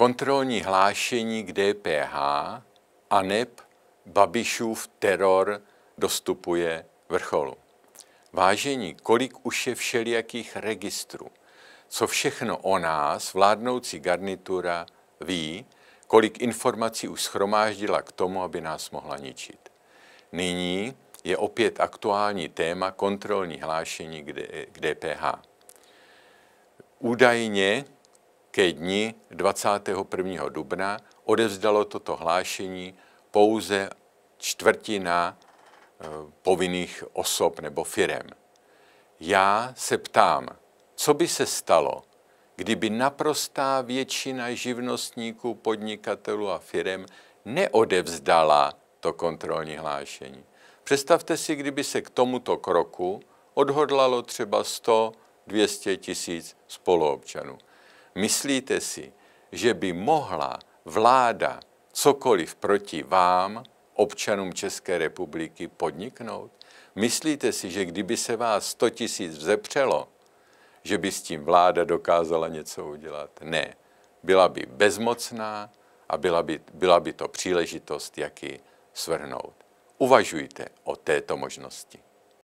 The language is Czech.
kontrolní hlášení k DPH a neb Babišův teror dostupuje vrcholu. Vážení, kolik už je všelijakých registrů, co všechno o nás vládnoucí garnitura ví, kolik informací už schromáždila k tomu, aby nás mohla ničit. Nyní je opět aktuální téma kontrolní hlášení k DPH. Údajně ke dni 21. dubna odevzdalo toto hlášení pouze čtvrtina eh, povinných osob nebo firem. Já se ptám, co by se stalo, kdyby naprostá většina živnostníků, podnikatelů a firem neodevzdala to kontrolní hlášení. Představte si, kdyby se k tomuto kroku odhodlalo třeba 100, 200 tisíc spoluobčanů. Myslíte si, že by mohla vláda cokoliv proti vám, občanům České republiky, podniknout? Myslíte si, že kdyby se vás 100 tisíc vzepřelo, že by s tím vláda dokázala něco udělat? Ne. Byla by bezmocná a byla by, byla by to příležitost, jak ji svrhnout. Uvažujte o této možnosti.